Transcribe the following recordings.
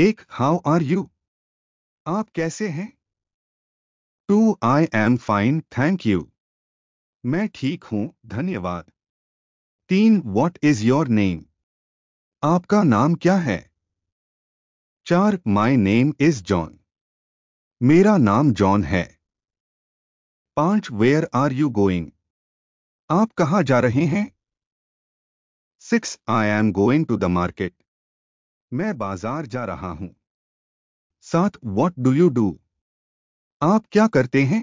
एक how are you आप कैसे हैं two I am fine thank you मैं ठीक हूं धन्यवाद तीन वॉट इज योर नेम आपका नाम क्या है चार माई नेम इज जॉन मेरा नाम जॉन है पांच वेयर आर यू गोइंग आप कहां जा रहे हैं six I am going to the market मैं बाजार जा रहा हूं सात वॉट डू यू डू आप क्या करते हैं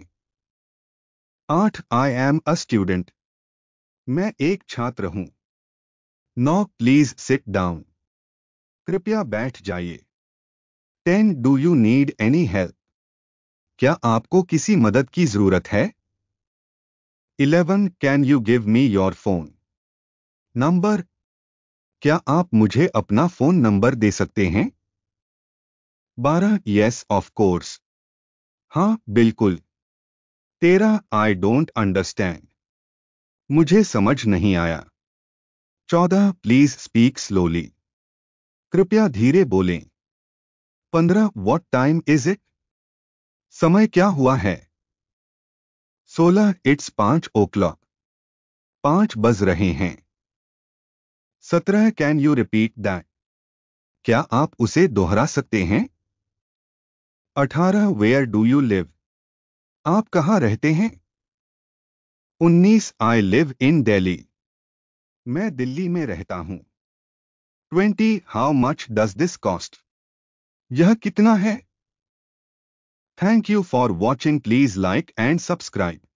आठ आई एम अ स्टूडेंट मैं एक छात्र हूं नौ प्लीज सिट डाउन कृपया बैठ जाइए ten do you need any help क्या आपको किसी मदद की जरूरत है eleven can you give me your phone number क्या आप मुझे अपना फोन नंबर दे सकते हैं बारह यस ऑफ कोर्स हाँ बिल्कुल तेरह आई डोंट अंडरस्टैंड मुझे समझ नहीं आया चौदह प्लीज स्पीक स्लोली कृपया धीरे बोलें पंद्रह वॉट टाइम इज इट समय क्या हुआ है सोलह इट्स पांच ओ क्लॉक पांच बज रहे हैं सत्रह कैन यू रिपीट दैट क्या आप उसे दोहरा सकते हैं अठारह वेयर डू यू लिव आप कहां रहते हैं उन्नीस आई लिव इन दिल्ली मैं दिल्ली में रहता हूं twenty how much does this cost यह कितना है thank you for watching please like and subscribe